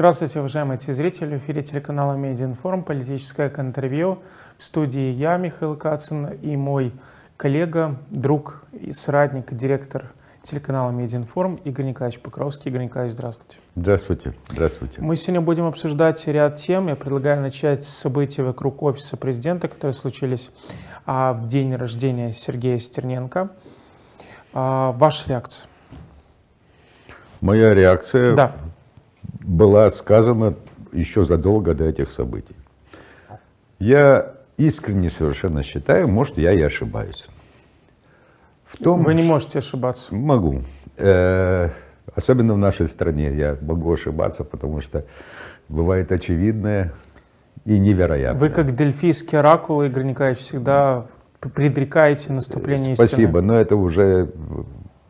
Здравствуйте, уважаемые телезрители. В эфире телеканала Медиаинформ. политическое интервью В студии я, Михаил Кацин, и мой коллега, друг и соратник, директор телеканала Медиаинформ Игорь Николаевич Покровский. Игорь Николаевич, здравствуйте. Здравствуйте. Здравствуйте. Мы сегодня будем обсуждать ряд тем. Я предлагаю начать с событий вокруг офиса президента, которые случились а, в день рождения Сергея Стерненко. А, ваша реакция? Моя реакция? Да была сказана еще задолго до этих событий. Я искренне совершенно считаю, может, я и ошибаюсь. В том, Вы не можете ошибаться. Могу. Э-э- особенно в нашей стране я могу ошибаться, потому что бывает очевидное и невероятное. Вы как дельфийский оракул, Игорь Николаевич, всегда предрекаете наступление Спасибо, стены. но это уже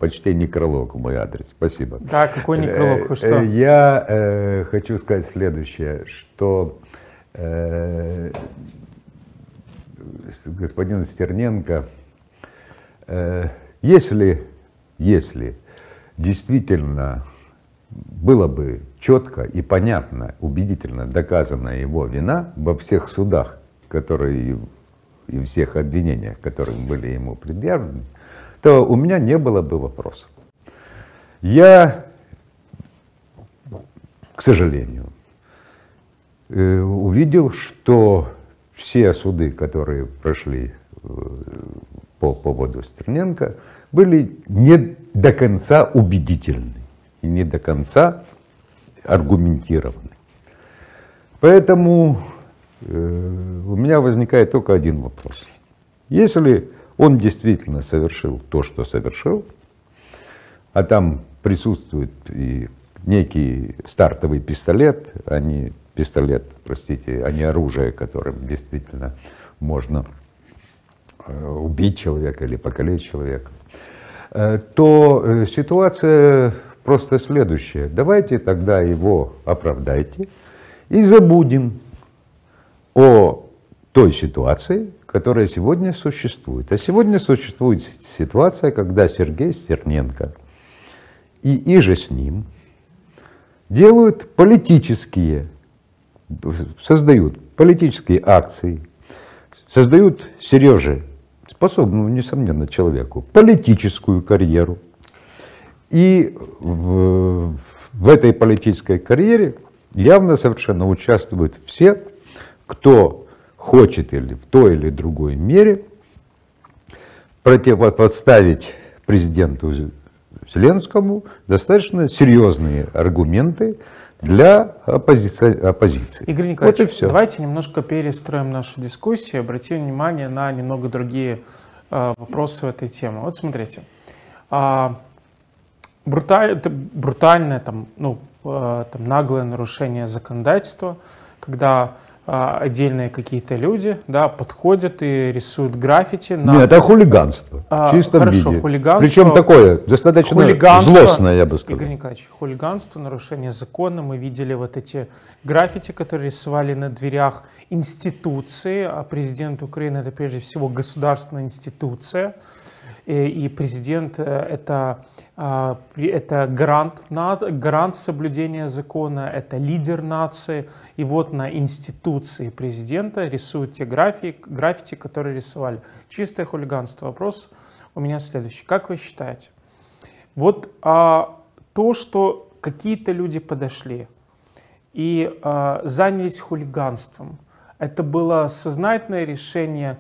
почти некролог в мой адрес. Спасибо. Да, какой э, некролог? Вы э, что? Я э, хочу сказать следующее, что э, господин Стерненко, э, если, если действительно было бы четко и понятно, убедительно доказана его вина во всех судах, которые и всех обвинениях, которые были ему предъявлены, то у меня не было бы вопроса. Я, к сожалению, э, увидел, что все суды, которые прошли э, по поводу Стерненко, были не до конца убедительны и не до конца аргументированы. Поэтому э, у меня возникает только один вопрос. Если он действительно совершил то, что совершил, а там присутствует и некий стартовый пистолет, а не пистолет, простите, а не оружие, которым действительно можно э, убить человека или покалечить человека, э, то э, ситуация просто следующая. Давайте тогда его оправдайте и забудем о той ситуации, которая сегодня существует. А сегодня существует ситуация, когда Сергей Стерненко и иже с ним делают политические, создают политические акции, создают Сереже, способному, несомненно, человеку, политическую карьеру. И в, в этой политической карьере явно совершенно участвуют все, кто хочет или в той или другой мере противопоставить президенту Зеленскому достаточно серьезные аргументы для оппози... оппозиции. Игорь Николаевич, вот и все. давайте немножко перестроим нашу дискуссию, обратим внимание на немного другие э, вопросы в этой теме. Вот смотрите, а, брутальное, там, ну, э, там, наглое нарушение законодательства, когда а, отдельные какие-то люди, да, подходят и рисуют граффити. На... Нет, это хулиганство. А, чисто хорошо, виде. хулиганство. Причем такое, достаточно злостное, я бы сказал. Игорь Николаевич, хулиганство, нарушение закона. Мы видели вот эти граффити, которые рисовали на дверях институции. А президент Украины это прежде всего государственная институция. Э, и президент э, это, а, это гарант, грант соблюдения закона, это лидер нации. И вот на институции президента рисуют те графики, граффити, которые рисовали. Чистое хулиганство. Вопрос у меня следующий. Как вы считаете, вот а, то, что какие-то люди подошли и а, занялись хулиганством, это было сознательное решение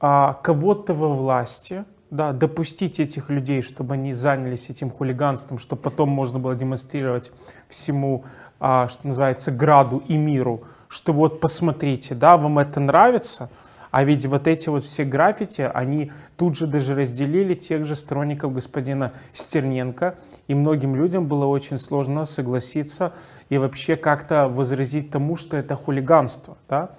а, кого-то во власти – да, допустить этих людей, чтобы они занялись этим хулиганством, чтобы потом можно было демонстрировать всему, а, что называется, граду и миру, что вот посмотрите, да, вам это нравится, а ведь вот эти вот все граффити, они тут же даже разделили тех же сторонников господина Стерненко, и многим людям было очень сложно согласиться и вообще как-то возразить тому, что это хулиганство, да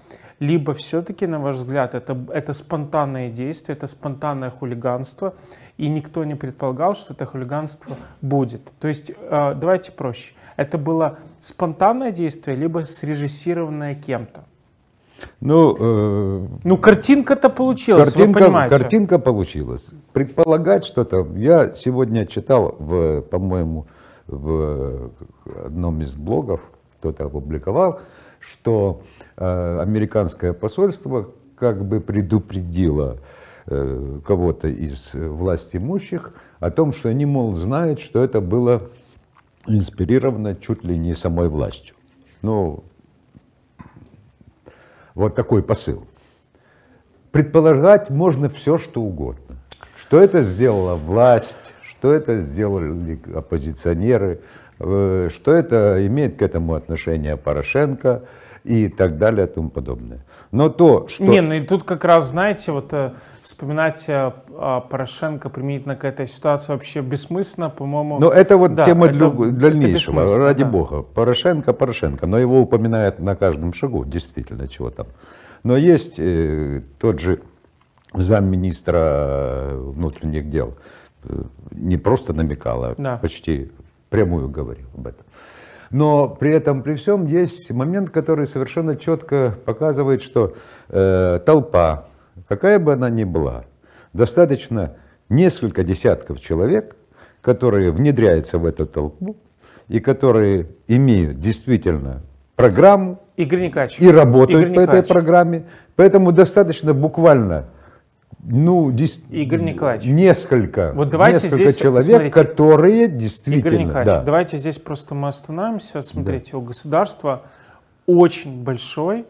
либо все-таки, на ваш взгляд, это, это спонтанное действие, это спонтанное хулиганство, и никто не предполагал, что это хулиганство будет. То есть, э, давайте проще, это было спонтанное действие, либо срежиссированное кем-то. Ну, э, ну картинка-то получилась, картинка, вы понимаете. Картинка получилась. Предполагать что-то, я сегодня читал, в, по-моему, в одном из блогов, кто-то опубликовал, что э, американское посольство как бы предупредило э, кого-то из власть имущих о том, что они, мол, знают, что это было инспирировано чуть ли не самой властью. Ну, вот такой посыл. Предполагать можно все, что угодно. Что это сделала власть, что это сделали оппозиционеры – Э, что это имеет к этому отношение Порошенко и так далее и тому подобное. Но то, что... Не, ну и тут как раз, знаете, вот э, вспоминать э, а, Порошенко применительно к этой ситуации вообще бессмысленно, по-моему. Но это вот да, тема для, дальнейшего, это ради да. бога. Порошенко, Порошенко, но его упоминают на каждом шагу, действительно, чего там. Но есть э, тот же замминистра внутренних дел, не просто намекала, а да. почти Прямую говорил об этом. Но при этом, при всем, есть момент, который совершенно четко показывает, что э, толпа, какая бы она ни была, достаточно несколько десятков человек, которые внедряются в эту толпу и которые имеют действительно программу Игорь и работают Игорь по этой программе. Поэтому достаточно буквально ну, дис... Игорь Николаевич, несколько, вот давайте несколько здесь, человек, смотрите, которые действительно... Игорь Николаевич, да. давайте здесь просто мы остановимся. Вот смотрите, да. у государства очень большой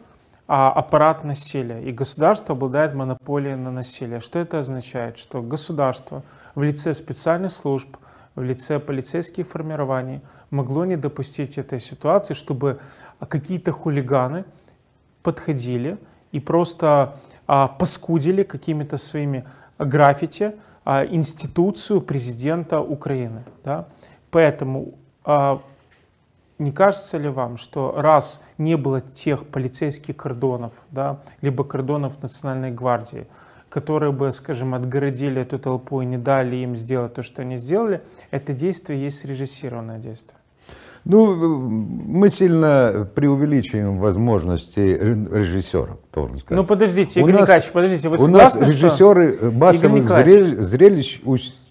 а, аппарат насилия, и государство обладает монополией на насилие. Что это означает? Что государство в лице специальных служб, в лице полицейских формирований могло не допустить этой ситуации, чтобы какие-то хулиганы подходили и просто а, поскудили какими-то своими граффити а, институцию президента Украины. Да? Поэтому а, не кажется ли вам, что раз не было тех полицейских кордонов, да, либо кордонов Национальной гвардии, которые бы, скажем, отгородили эту толпу и не дали им сделать то, что они сделали, это действие есть режиссированное действие? Ну, мы сильно преувеличиваем возможности режиссера, должен сказать. Ну, подождите, Игорь у Николаевич, нас, подождите, вы согласны, У нас режиссеры что... массовых зрелищ,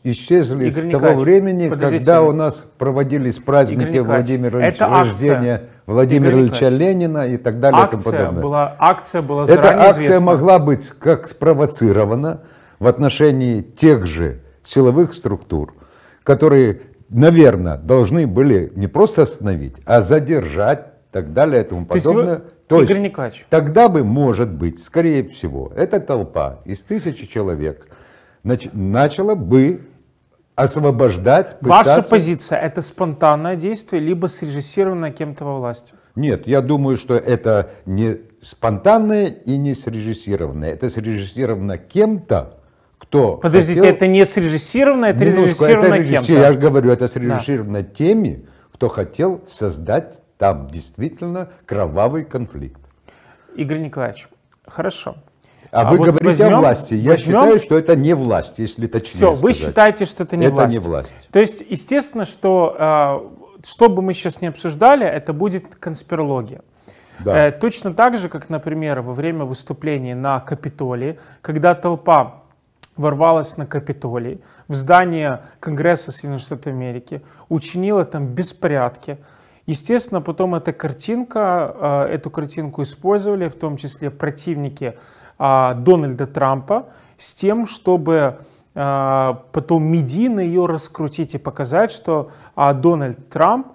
исчезли Игорь с того времени, когда у нас проводились праздники Владимира Ильича, рождения Владимира Ильича Ленина и так далее акция и тому подобное. Была, акция была Эта акция известна. могла быть как спровоцирована в отношении тех же силовых структур, которые наверное, должны были не просто остановить, а задержать и так далее и тому подобное. Ты То Игорь есть, Николаевич. Тогда бы, может быть, скорее всего, эта толпа из тысячи человек нач- начала бы освобождать. Пытаться... Ваша позиция это спонтанное действие, либо срежиссированное кем-то во власти? Нет, я думаю, что это не спонтанное и не срежиссированное. Это срежиссировано кем-то, кто Подождите, хотел... это не срежиссировано, это Минутку, режиссировано это режисси... кем-то. Я же говорю, это срежиссировано да. теми, кто хотел создать там действительно кровавый конфликт. Игорь Николаевич, хорошо. А, а вы вот говорите возьмем, о власти. Я возьмем... считаю, что это не власть, если точнее. Все, сказать. вы считаете, что это не это власть. Это не власть. То есть, естественно, что а, что бы мы сейчас не обсуждали, это будет конспирология. Да. Э, точно так же, как, например, во время выступления на Капитолии, когда толпа ворвалась на Капитолий, в здание Конгресса Соединенных Штатов Америки, учинила там беспорядки. Естественно, потом эта картинка, а, эту картинку использовали в том числе противники а, Дональда Трампа с тем, чтобы а, потом медийно ее раскрутить и показать, что Дональд Трамп,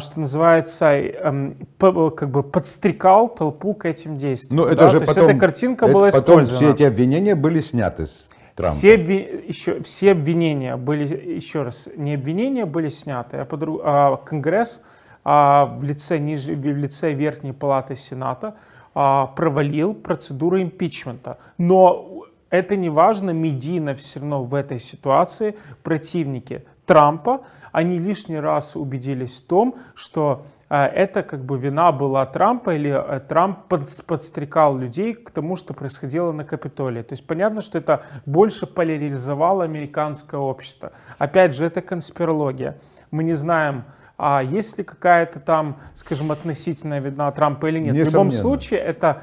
что называется, эм, как бы подстрекал толпу к этим действиям. Ну, это да? же То потом, есть эта картинка это была потом Все эти обвинения были сняты с Трампа. Все, еще, все обвинения были, еще раз, не обвинения были сняты, а, подруг, а Конгресс а, в, лице нижней, в лице Верхней Палаты Сената а, провалил процедуру импичмента. Но это не важно, медийно все равно в этой ситуации противники Трампа, они лишний раз убедились в том, что а, это как бы вина была Трампа или э, Трамп подстрекал людей к тому, что происходило на Капитолии. То есть понятно, что это больше поляризовало американское общество. Опять же, это конспирология. Мы не знаем, а есть ли какая-то там, скажем, относительная вина Трампа или нет. Несомненно. В любом случае, это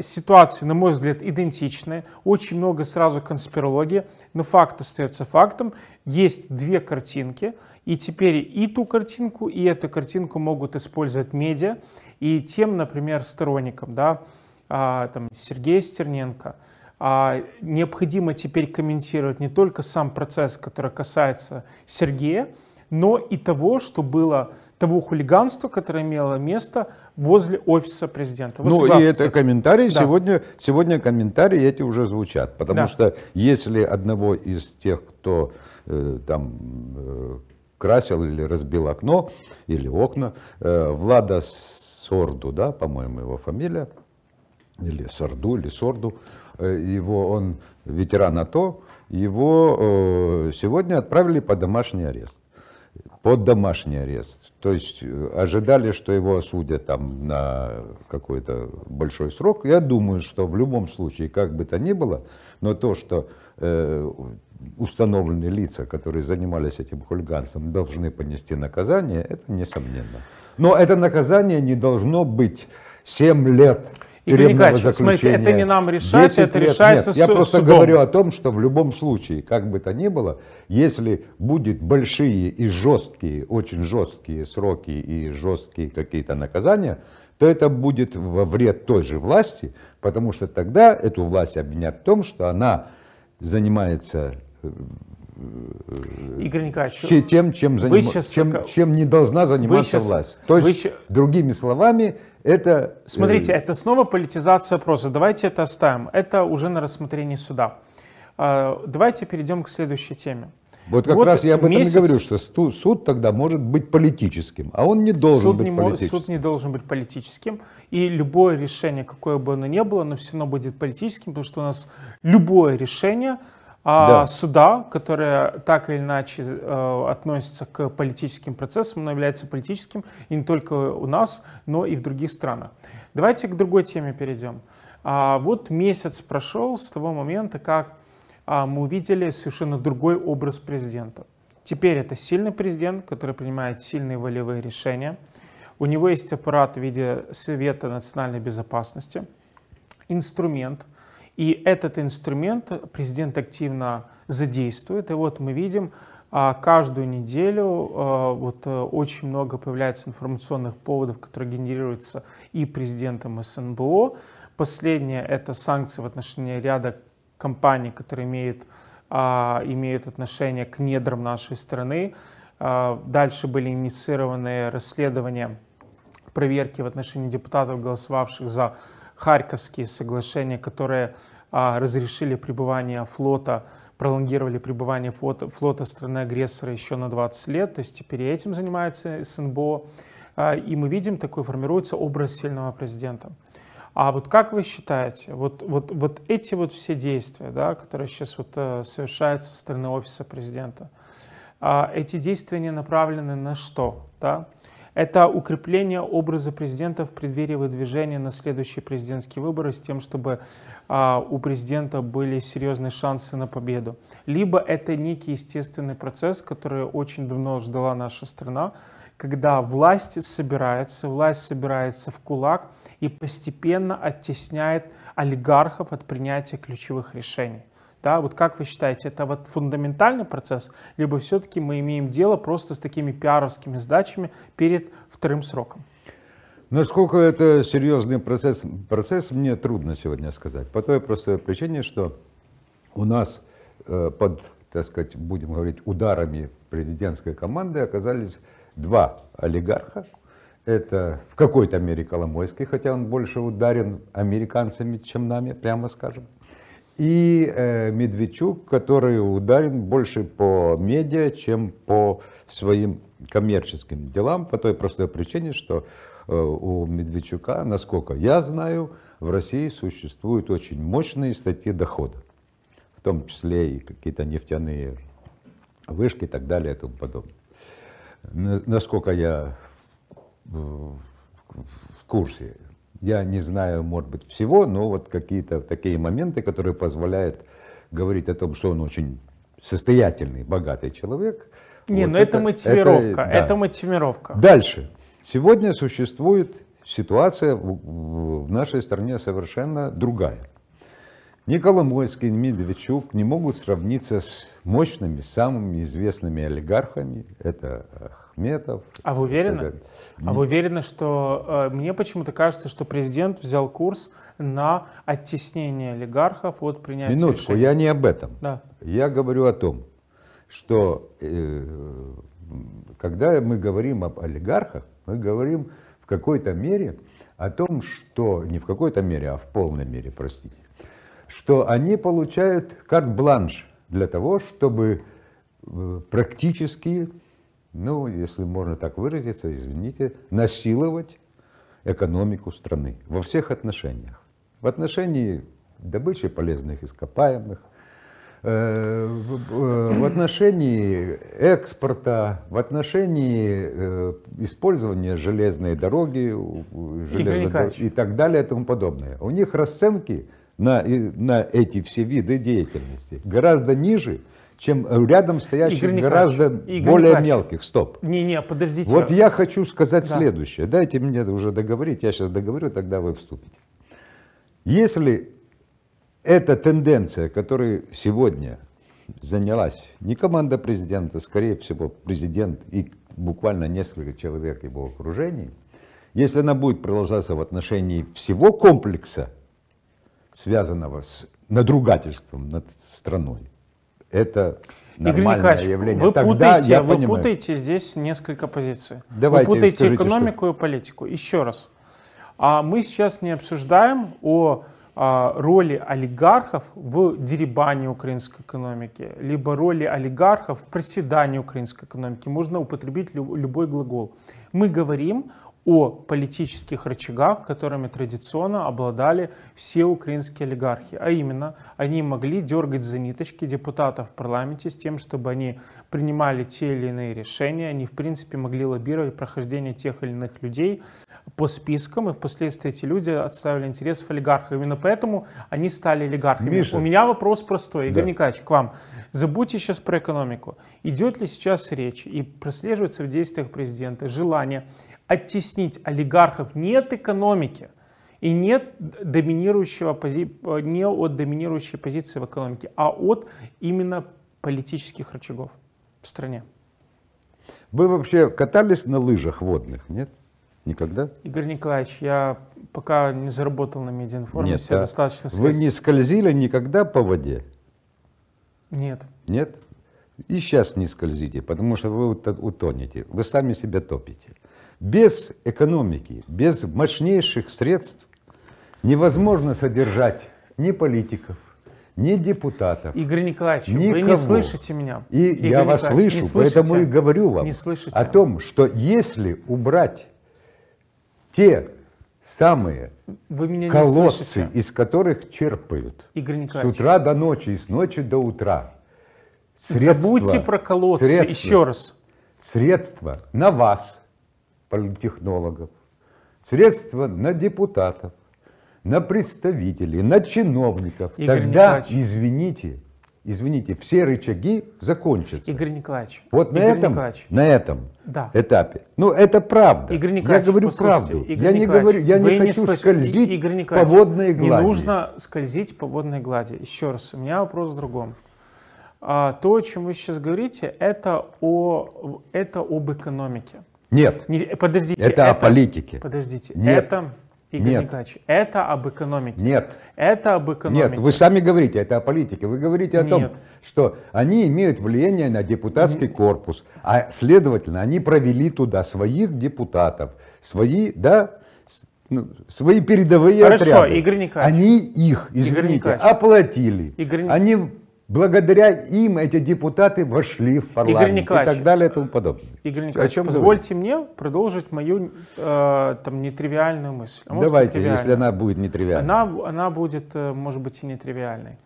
ситуации, на мой взгляд, идентичны. Очень много сразу конспирологии, но факт остается фактом есть две картинки, и теперь и ту картинку, и эту картинку могут использовать медиа, и тем, например, сторонникам, да, а, там, Сергея Стерненко, а, необходимо теперь комментировать не только сам процесс, который касается Сергея, но и того, что было того хулиганства, которое имело место возле офиса президента. Вы ну и это комментарии да. сегодня, сегодня комментарии эти уже звучат, потому да. что если одного из тех, кто э, там э, красил или разбил окно или окна, э, Влада Сорду, да, по-моему его фамилия, или Сорду, или Сорду, э, его он ветеран АТО, его э, сегодня отправили под домашний арест. Под домашний арест. То есть э, ожидали, что его осудят там на какой-то большой срок. Я думаю, что в любом случае, как бы то ни было, но то, что э, установленные лица, которые занимались этим хулиганством, должны понести наказание, это несомненно. Но это наказание не должно быть 7 лет и Николаевич, смотрите, это не нам решать, это лет. решается Нет, с, Я просто судом. говорю о том, что в любом случае, как бы то ни было, если будут большие и жесткие, очень жесткие сроки и жесткие какие-то наказания, то это будет во вред той же власти, потому что тогда эту власть обвинят в том, что она занимается э, Э, Игорь Николаевич, тем, чем, заним... сейчас... чем, чем не должна заниматься сейчас... власть. То есть, вы... другими словами, это... Смотрите, э, это снова политизация вопроса. Давайте это оставим. Это уже на рассмотрении суда. А, давайте перейдем к следующей теме. Вот как вот раз я об этом месяц... и говорю, что суд тогда может быть политическим, а он не должен суд быть не политическим. Суд не должен быть политическим, и любое решение, какое бы оно ни было, оно все равно будет политическим, потому что у нас любое решение – а да. суда, которая так или иначе э, относятся к политическим процессам, оно является политическим и не только у нас, но и в других странах. Давайте к другой теме перейдем. А, вот месяц прошел с того момента, как а, мы увидели совершенно другой образ президента. Теперь это сильный президент, который принимает сильные волевые решения. У него есть аппарат в виде Совета национальной безопасности, инструмент – и этот инструмент президент активно задействует. И вот мы видим, а, каждую неделю а, вот э, очень много появляется информационных поводов, которые генерируются и президентом СНБО. Последнее — это санкции в отношении ряда компаний, которые имеют, а, имеют отношение к недрам нашей страны. Дальше были инициированы расследования, проверки в отношении депутатов, голосовавших за Харьковские соглашения, которые а, разрешили пребывание флота, пролонгировали пребывание флота, флота страны-агрессора еще на 20 лет, то есть теперь этим занимается СНБО, а, и мы видим, такой формируется образ сильного президента. А вот как вы считаете, вот, вот, вот эти вот все действия, да, которые сейчас вот э, совершаются со стороны офиса президента, а, эти действия не направлены на что? Да? Это укрепление образа президента в преддверии выдвижения на следующие президентские выборы с тем, чтобы а, у президента были серьезные шансы на победу. Либо это некий естественный процесс, который очень давно ждала наша страна, когда власть собирается, власть собирается в кулак и постепенно оттесняет олигархов от принятия ключевых решений. Да, вот как вы считаете, это вот фундаментальный процесс, либо все-таки мы имеем дело просто с такими пиаровскими сдачами перед вторым сроком? Насколько это серьезный процесс, процесс мне трудно сегодня сказать. По той простой причине, что у нас э, под, так сказать, будем говорить, ударами президентской команды оказались два олигарха. Это в какой-то мере Коломойский, хотя он больше ударен американцами, чем нами, прямо скажем и э, Медведчук, который ударен больше по медиа, чем по своим коммерческим делам, по той простой причине, что э, у Медведчука, насколько я знаю, в России существуют очень мощные статьи дохода, в том числе и какие-то нефтяные вышки и так далее и тому подобное. Насколько я э, в курсе я не знаю, может быть, всего, но вот какие-то такие моменты, которые позволяют говорить о том, что он очень состоятельный, богатый человек. Не, вот но ну это, это мотивировка. Это, да. это мотивировка. Дальше. Сегодня существует ситуация в, в нашей стране совершенно другая. Ни Коломойский, ни Медведчук не могут сравниться с мощными, самыми известными олигархами. Это Ахметов. А вы уверены? А вы уверены, что э, мне почему-то кажется, что президент взял курс на оттеснение олигархов от принятия Минутку, решения. я не об этом. Да. Я говорю о том, что э, когда мы говорим об олигархах, мы говорим в какой-то мере о том, что, не в какой-то мере, а в полной мере, простите, что они получают карт-бланш для того, чтобы э, практически ну, если можно так выразиться, извините, насиловать экономику страны во всех отношениях. В отношении добычи полезных ископаемых, э, э, в отношении экспорта, в отношении э, использования железной дороги железной дор... и так далее и тому подобное. У них расценки на, на эти все виды деятельности гораздо ниже, чем рядом стоящих Игорь гораздо Игорь более Николаевич. мелких. Стоп. Не, не, подождите. Вот я хочу сказать да. следующее. Дайте мне уже договорить. Я сейчас договорю, тогда вы вступите. Если эта тенденция, которая сегодня занялась, не команда президента, а, скорее всего, президент и буквально несколько человек его окружений, если она будет продолжаться в отношении всего комплекса, связанного с надругательством над страной, это нормальное Игорь явление. Вы, Тогда путаете, я вы понимаю. путаете здесь несколько позиций. Давайте, вы путаете скажите, экономику что... и политику. Еще раз. А мы сейчас не обсуждаем о а, роли олигархов в деребании украинской экономики, либо роли олигархов в проседании украинской экономики. Можно употребить любой глагол. Мы говорим о политических рычагах, которыми традиционно обладали все украинские олигархи. А именно, они могли дергать за ниточки депутатов в парламенте с тем, чтобы они принимали те или иные решения. Они, в принципе, могли лоббировать прохождение тех или иных людей по спискам, и впоследствии эти люди отставили интерес в олигархов. Именно поэтому они стали олигархами. Миша. У меня вопрос простой, Игорь да. Николаевич, к вам. Забудьте сейчас про экономику. Идет ли сейчас речь и прослеживается в действиях президента желание оттеснить олигархов нет экономики и нет доминирующего пози... не от доминирующей позиции в экономике, а от именно политических рычагов в стране. Вы вообще катались на лыжах водных, нет? Никогда? Игорь Николаевич, я пока не заработал на медиаинформе, нет, а достаточно средств. Вы не скользили никогда по воде? Нет. Нет? И сейчас не скользите, потому что вы утонете, вы сами себя топите. Без экономики, без мощнейших средств невозможно содержать ни политиков, ни депутатов. Игорь Николаевич, никого. вы не слышите меня. И Игорь я Николаевич, вас слышу, слышите, поэтому и говорю вам Не о том, что если убрать те самые вы меня колодцы, из которых черпают с утра до ночи, и с ночи до утра. Средства, Забудьте про колодцы средства, еще раз. Средства на вас, политтехнологов, средства на депутатов, на представителей, на чиновников, Игорь тогда, Николаевич. извините, извините, все рычаги закончатся. Игорь Николаевич. Вот Игорь на этом, Николаевич. на этом да. этапе. Ну, это правда. Игорь Николаевич, я говорю правду. Игорь я не говорю, я не хочу не скользить Игорь по водной глади. Не нужно скользить по водной глади. Еще раз, у меня вопрос в другом. А, то, о чем вы сейчас говорите, это, о, это об экономике. Нет. Не, подождите. Это, это о политике. Подождите. Нет. Это, Игорь Нет. Николаевич, это об экономике. Нет. Это об экономике. Нет, вы сами говорите, это о политике. Вы говорите о Нет. том, что они имеют влияние на депутатский корпус, а следовательно, они провели туда своих депутатов, свои, да, ну, свои передовые Хорошо, отряды. Игорь Николаевич. Они их, извините, Игорь оплатили. Игорь... Они Благодаря им эти депутаты вошли в парламент Игорь и так далее и тому подобное. Игорь Николаевич, чем позвольте мне продолжить мою э, там, нетривиальную мысль. А может, Давайте, если она будет нетривиальной. Она, она будет, э, может быть, и нетривиальной.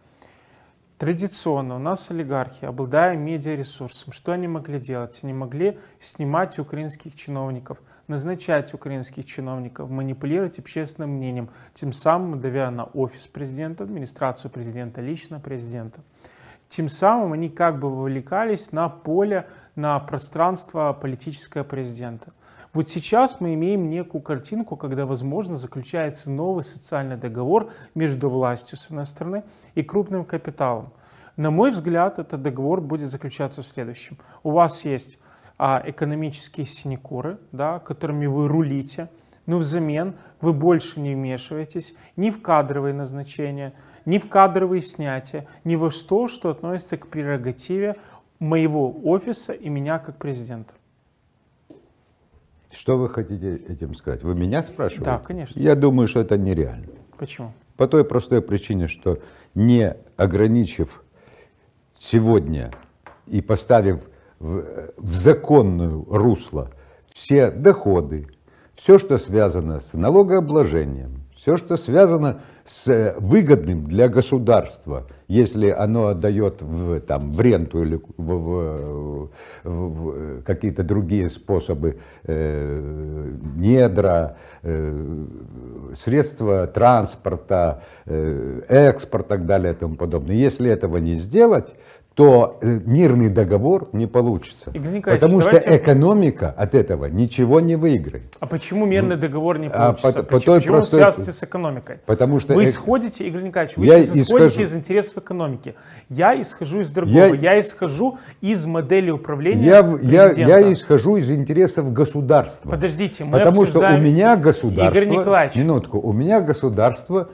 Традиционно у нас олигархи, обладая медиаресурсом, что они могли делать? Они могли снимать украинских чиновников – назначать украинских чиновников, манипулировать общественным мнением, тем самым давя на офис президента, администрацию президента, лично президента. Тем самым они как бы вовлекались на поле, на пространство политического президента. Вот сейчас мы имеем некую картинку, когда, возможно, заключается новый социальный договор между властью, с одной стороны, и крупным капиталом. На мой взгляд, этот договор будет заключаться в следующем. У вас есть а, экономические синекуры, да, которыми вы рулите, но взамен вы больше не вмешиваетесь ни в кадровые назначения, ни в кадровые снятия, ни во что, что относится к прерогативе моего офиса и меня как президента. Что вы хотите этим сказать? Вы меня спрашиваете? Да, конечно. Я думаю, что это нереально. Почему? По той простой причине, что не ограничив сегодня и поставив в, в законное русло все доходы, все, что связано с налогообложением, все, что связано с э, выгодным для государства, если оно отдает в, там, в ренту или в, в, в какие-то другие способы э, недра, э, средства транспорта, э, экспорт и так далее и тому подобное. Если этого не сделать, то э, мирный договор не получится. потому что давайте... экономика от этого ничего не выиграет. А почему мирный договор не а получится? А по, по почему почему простой... он связан с экономикой? Потому что вы исходите, Игорь Николаевич, вы я исходите исхожу... из интересов экономики. Я исхожу из другого. Я, я исхожу из модели управления. Я, президента. я, я исхожу из интересов государства. Подождите, мы Потому обсуждаем... что у меня государство. Игорь Николаевич. Минутку. У меня государство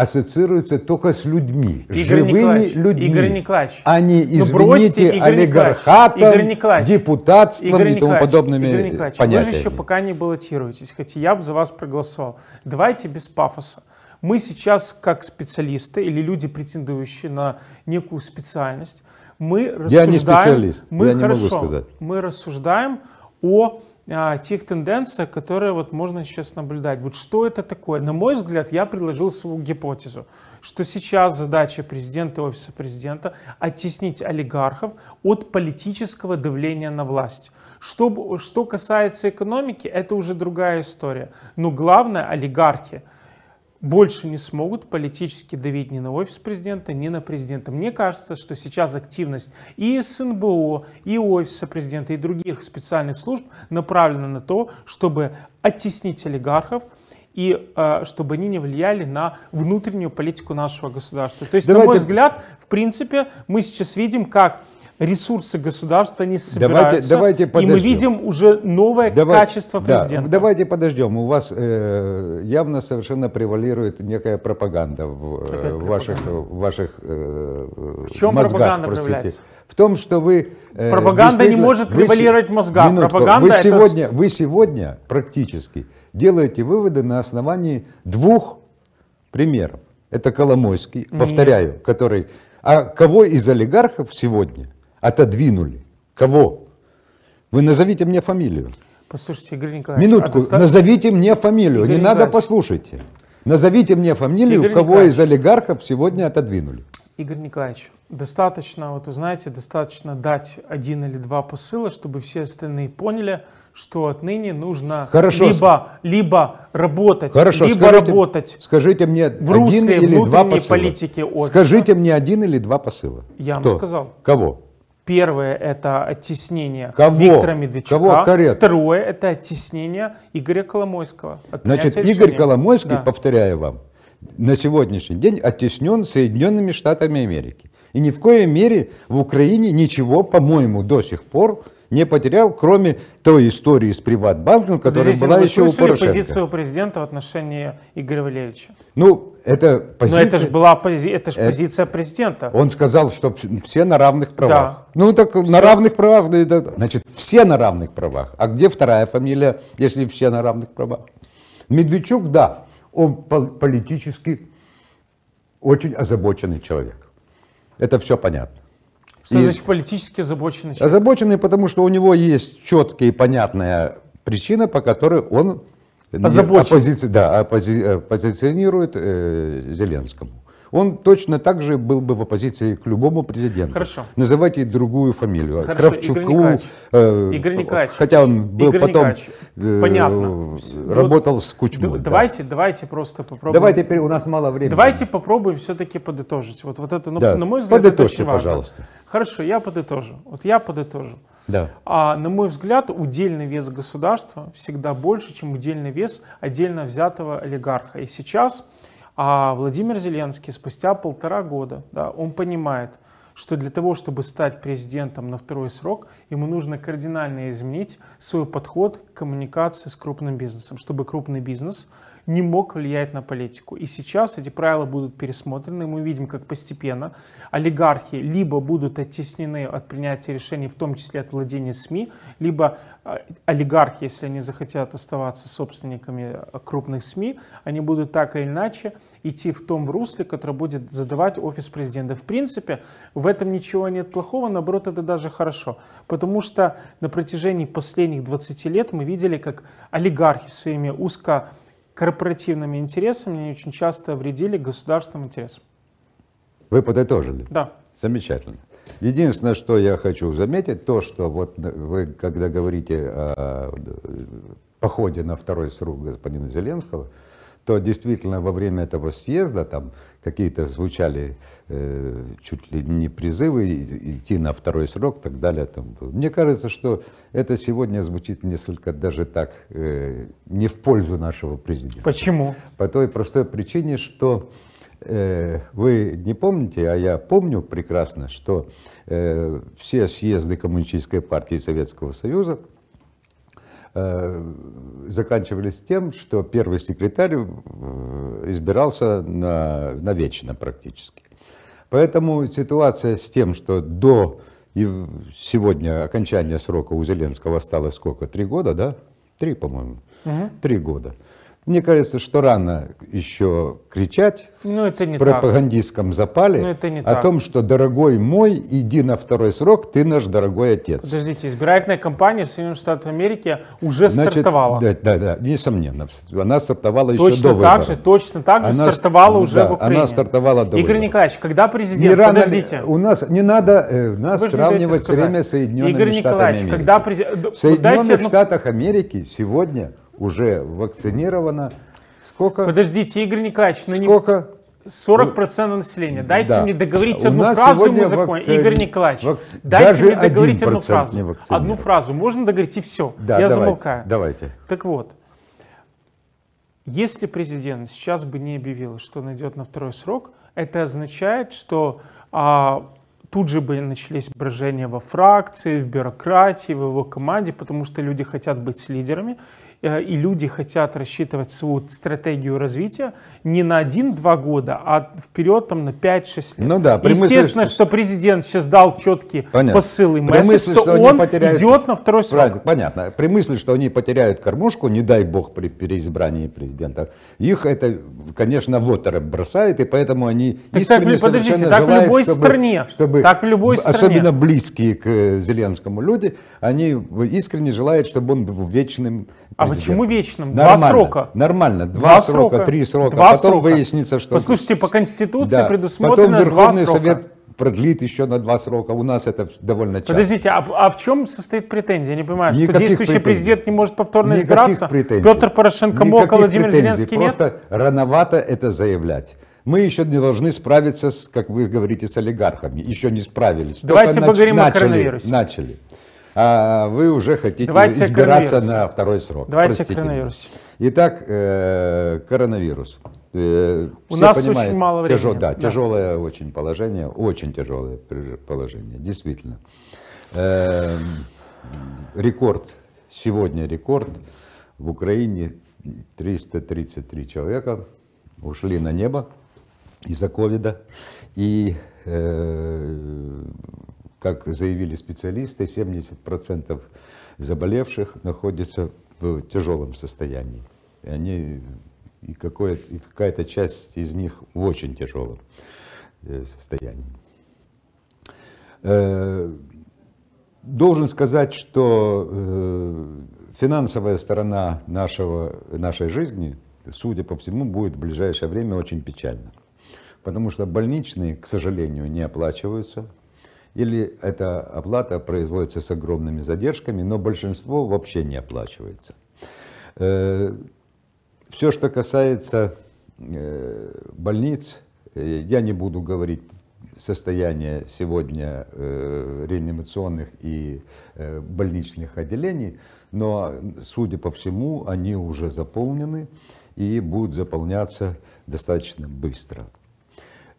ассоциируется только с людьми, Игорь живыми Николаевич, людьми. Игорь Николаевич, а не, ну, извините, ну бросьте, Игорь олигархатом, депутатством и тому подобными Игорь Николаевич, понятиями. Вы же еще пока не баллотируетесь, хотя я бы за вас проголосовал. Давайте без пафоса. Мы сейчас, как специалисты или люди, претендующие на некую специальность, мы рассуждаем... Я не специалист, мы, я хорошо, не могу сказать. Мы рассуждаем о а, тех тенденциях, которые вот можно сейчас наблюдать. Вот что это такое? На мой взгляд, я предложил свою гипотезу, что сейчас задача президента и офиса президента оттеснить олигархов от политического давления на власть. Что, что касается экономики, это уже другая история. Но главное, олигархи – больше не смогут политически давить ни на офис президента, ни на президента. Мне кажется, что сейчас активность и СНБО, и офиса президента, и других специальных служб направлена на то, чтобы оттеснить олигархов, и э, чтобы они не влияли на внутреннюю политику нашего государства. То есть, Давайте. на мой взгляд, в принципе, мы сейчас видим, как ресурсы государства не собираются. Давайте, давайте И мы видим уже новое Давай, качество президента. Да, давайте подождем. У вас э, явно совершенно превалирует некая пропаганда в, э, ваших, мозгах. ваших э, В чем мозгах, пропаганда простите. проявляется? В том, что вы... Э, пропаганда не может превалировать в пропаганда вы, это... вы сегодня практически делаете выводы на основании двух примеров. Это Коломойский, повторяю, Нет. который... А кого из олигархов сегодня отодвинули. Кого? Вы назовите мне фамилию. Послушайте, Игорь Николаевич. А Минутку, отстав... назовите мне фамилию. Игорь не Николаевич. надо, послушайте. Назовите мне фамилию, Игорь кого Николаевич. из олигархов сегодня отодвинули. Игорь Николаевич, достаточно, вот узнаете, достаточно дать один или два посыла, чтобы все остальные поняли, что отныне нужно Хорошо. либо, либо работать, Хорошо, либо скажите, работать скажите мне в русле или внутренней два посыла. офиса. Скажите мне один или два посыла. Я Кто? вам сказал. Кого? Первое – это оттеснение Кого? Виктора Медведчука. Кого Второе – это оттеснение Игоря Коломойского. А Значит, решения. Игорь Коломойский, да. повторяю вам, на сегодняшний день оттеснен Соединенными Штатами Америки. И ни в коей мере в Украине ничего, по-моему, до сих пор не потерял, кроме той истории с Приватбанком, которая была вы еще у Порошенко. позицию президента в отношении Игоря Валерьевича? Ну, это позиция... Но это же была пози... это же э, позиция президента. Он сказал, что все на равных ну, правах. Да. Ну так все... на равных правах, значит, все на равных правах. А где вторая фамилия, если все на равных правах? Медведчук, да, он политически очень озабоченный человек. Это все понятно. Что и... значит политически озабоченный человек? Озабоченный, потому что у него есть четкая и понятная причина, по которой он оппози... да, оппози... Э, позиционирует э, Зеленскому он точно так же был бы в оппозиции к любому президенту. Хорошо. Называйте другую фамилию. Хорошо. Кравчуку. Игорь Николаевич. Э, Хотя он был Игорь потом э, Понятно. работал вот, с Кучмой. Да. Давайте, давайте просто попробуем. Давайте, теперь у нас мало времени. Давайте попробуем все-таки подытожить. Вот, вот это, ну, да. на мой взгляд, Подытожьте, это очень важно. пожалуйста. Хорошо, я подытожу. Вот я подытожу. Да. А, на мой взгляд, удельный вес государства всегда больше, чем удельный вес отдельно взятого олигарха. И сейчас а Владимир Зеленский спустя полтора года, да, он понимает, что для того, чтобы стать президентом на второй срок, ему нужно кардинально изменить свой подход к коммуникации с крупным бизнесом, чтобы крупный бизнес не мог влиять на политику. И сейчас эти правила будут пересмотрены. Мы видим, как постепенно олигархи либо будут оттеснены от принятия решений, в том числе от владения СМИ, либо а, олигархи, если они захотят оставаться собственниками крупных СМИ, они будут так или иначе идти в том русле, который будет задавать офис президента. В принципе, в этом ничего нет плохого, наоборот, это даже хорошо. Потому что на протяжении последних 20 лет мы видели, как олигархи своими узко корпоративными интересами очень часто вредили государственным интересам. Вы подытожили? Да. Замечательно. Единственное, что я хочу заметить, то, что вот вы, когда говорите о э, походе на второй срок господина Зеленского, то действительно во время этого съезда там какие-то звучали э, чуть ли не призывы идти на второй срок и так далее. Там. Мне кажется, что это сегодня звучит несколько даже так э, не в пользу нашего президента. Почему? По той простой причине, что э, вы не помните, а я помню прекрасно, что э, все съезды Коммунистической партии Советского Союза Э, заканчивались тем, что первый секретарь э, избирался на, навечно практически. Поэтому ситуация с тем, что до и сегодня окончания срока у Зеленского осталось сколько? Три года, да? Три, по-моему. Угу. Три года. Мне кажется, что рано еще кричать ну, это не в пропагандистском так. запале ну, это не о так. том, что дорогой мой, иди на второй срок, ты наш дорогой отец. Подождите, избирательная кампания в Соединенных Штатах Америки уже Значит, стартовала. Да, да, да, несомненно. Она стартовала точно еще до выборов. Так же, точно так же она, стартовала ну, уже да, в Украине. Она стартовала до Игорь Николаевич, когда президент... Не рано подождите. Ли, у нас не надо э, нас Вы сравнивать время Соединенными Игорь Штатами Америки. Когда през... В Соединенных Дайте, Штатах Америки сегодня уже вакцинировано. Сколько? Подождите, Игорь Николаевич, ну сколько? не... 40% населения. Дайте да. мне договорить одну фразу, мы закон... Игорь Николаевич, вакци... дайте мне договорить одну фразу. Одну фразу. Можно договорить и все. Да, Я давайте, замолкаю. Давайте. Так вот, если президент сейчас бы не объявил, что он идет на второй срок, это означает, что а, тут же бы начались брожения во фракции, в бюрократии, в его команде, потому что люди хотят быть с лидерами. Э, и люди хотят рассчитывать свою стратегию развития не на 1-2 года, а вперед там на 5-6 лет. Ну да, Естественно, что президент сейчас дал четкий понятно. посыл и месседж, мысли, что, что он потеряют... идет на второй срок. Правильно, понятно. При мысли, что они потеряют кормушку, не дай бог при переизбрании президента, их это, конечно, в бросает, и поэтому они так, искренне так, подождите, так желают, в любой чтобы, стране, чтобы, так в любой стране. особенно близкие к Зеленскому люди, они искренне желают, чтобы он был вечным а почему вечным? Нормально, два срока. Нормально, два, два срока, три срока, два потом срока. выяснится, что... Послушайте, по Конституции да. предусмотрено потом Верховный два Совет срока. продлит еще на два срока, у нас это довольно часто. Подождите, а, а в чем состоит претензия? Я не понимаю, Никаких что действующий претензий. президент не может повторно Никаких избираться? Претензий. Петр Порошенко Никаких мог, а Владимир претензий. Зеленский нет? Просто рановато это заявлять. Мы еще не должны справиться, с, как вы говорите, с олигархами. Еще не справились. Давайте Только поговорим нач- о начали, коронавирусе. Начали а вы уже хотите Давайте избираться на второй срок. Давайте Простите коронавирус. Меня. Итак, э, коронавирус. Э, У нас понимают, очень мало времени. Тяжел, да, да, тяжелое очень положение, очень тяжелое положение, действительно. Э, рекорд, сегодня рекорд. В Украине 333 человека ушли на небо из-за ковида. И э, как заявили специалисты, 70% заболевших находятся в тяжелом состоянии. И, они, и, и какая-то часть из них в очень тяжелом э, состоянии. Э, должен сказать, что э, финансовая сторона нашего, нашей жизни, судя по всему, будет в ближайшее время очень печально, Потому что больничные, к сожалению, не оплачиваются, или эта оплата производится с огромными задержками, но большинство вообще не оплачивается. Э, Все, что касается э, больниц, э, я не буду говорить состояние сегодня реанимационных и больничных отделений, но, судя по всему, они уже заполнены и будут заполняться достаточно быстро.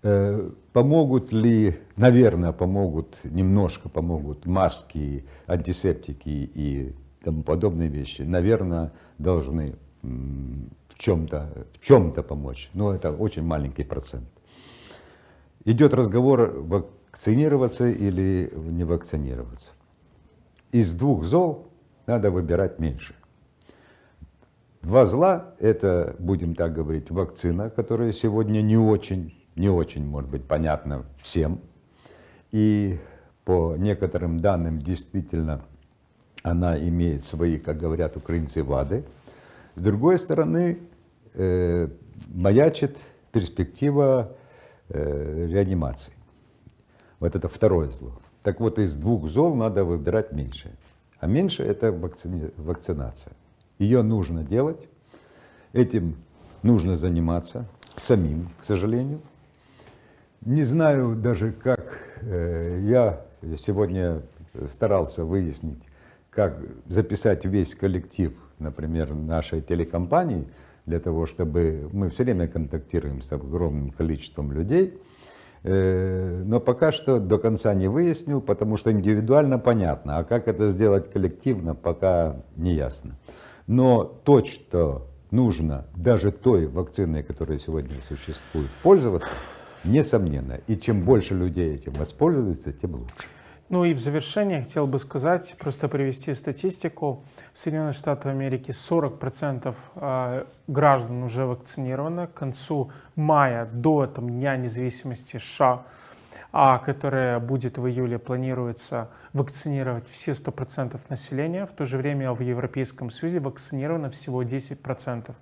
Э, помогут ли, наверное, помогут, немножко помогут маски, антисептики и тому подобные вещи. Наверное, должны в чем-то в чем помочь, но это очень маленький процент. Идет разговор вакцинироваться или не вакцинироваться. Из двух зол надо выбирать меньше. Два зла – это, будем так говорить, вакцина, которая сегодня не очень не очень, может быть, понятно всем. И по некоторым данным действительно она имеет свои, как говорят украинцы, вады. С другой стороны, э, маячит перспектива э, реанимации. Вот это второе зло. Так вот, из двух зол надо выбирать меньшее. А меньше это вакци... вакцинация. Ее нужно делать, этим нужно заниматься самим, к сожалению. Не знаю даже, как э, я сегодня старался выяснить, как записать весь коллектив, например, нашей телекомпании, для того, чтобы мы все время контактируем с огромным количеством людей. Э, но пока что до конца не выяснил, потому что индивидуально понятно, а как это сделать коллективно, пока не ясно. Но то, что нужно даже той вакциной, которая сегодня существует, пользоваться, Несомненно. И чем больше людей этим воспользуется, тем лучше. Ну и в завершение хотел бы сказать, просто привести статистику. В Соединенных Штатах Америки 40% а, граждан уже вакцинированы к концу мая, до там, Дня независимости США, а, которая будет в июле, планируется вакцинировать все 100% населения. В то же время в Европейском Союзе вакцинировано всего 10%.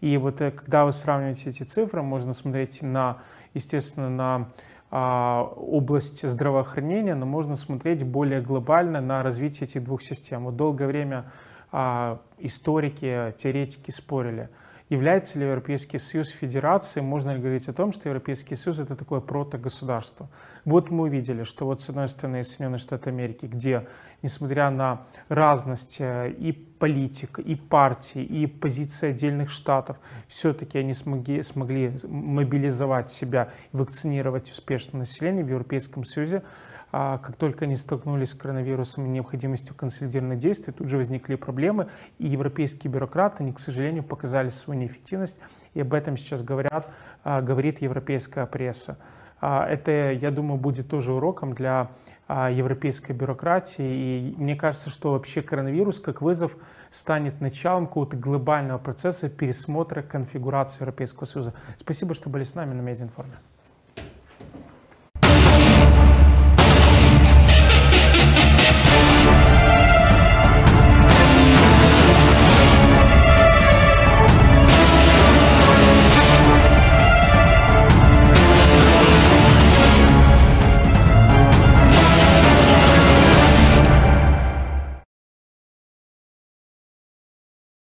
И вот э, когда вы сравниваете эти цифры, можно смотреть на естественно, на а, область здравоохранения, но можно смотреть более глобально на развитие этих двух систем. Вот долгое время а, историки, теоретики спорили – является ли Европейский Союз федерацией, можно ли говорить о том, что Европейский Союз это такое протогосударство. Вот мы увидели, что вот с одной стороны Соединенные Штаты Америки, где, несмотря на разность э, и политик, и партии, и позиции отдельных штатов, все-таки они смогли, смогли мобилизовать себя, вакцинировать успешно население в Европейском Союзе, а как только они столкнулись с коронавирусом и необходимостью консолидированных действий, тут же возникли проблемы, и европейские бюрократы, они, к сожалению, показали свою неэффективность, и об этом сейчас говорят, а, говорит европейская пресса. А, это, я думаю, будет тоже уроком для европейской бюрократии. И мне кажется, что вообще коронавирус как вызов станет началом какого-то глобального процесса пересмотра конфигурации Европейского Союза. Спасибо, что были с нами на Медиаинформе.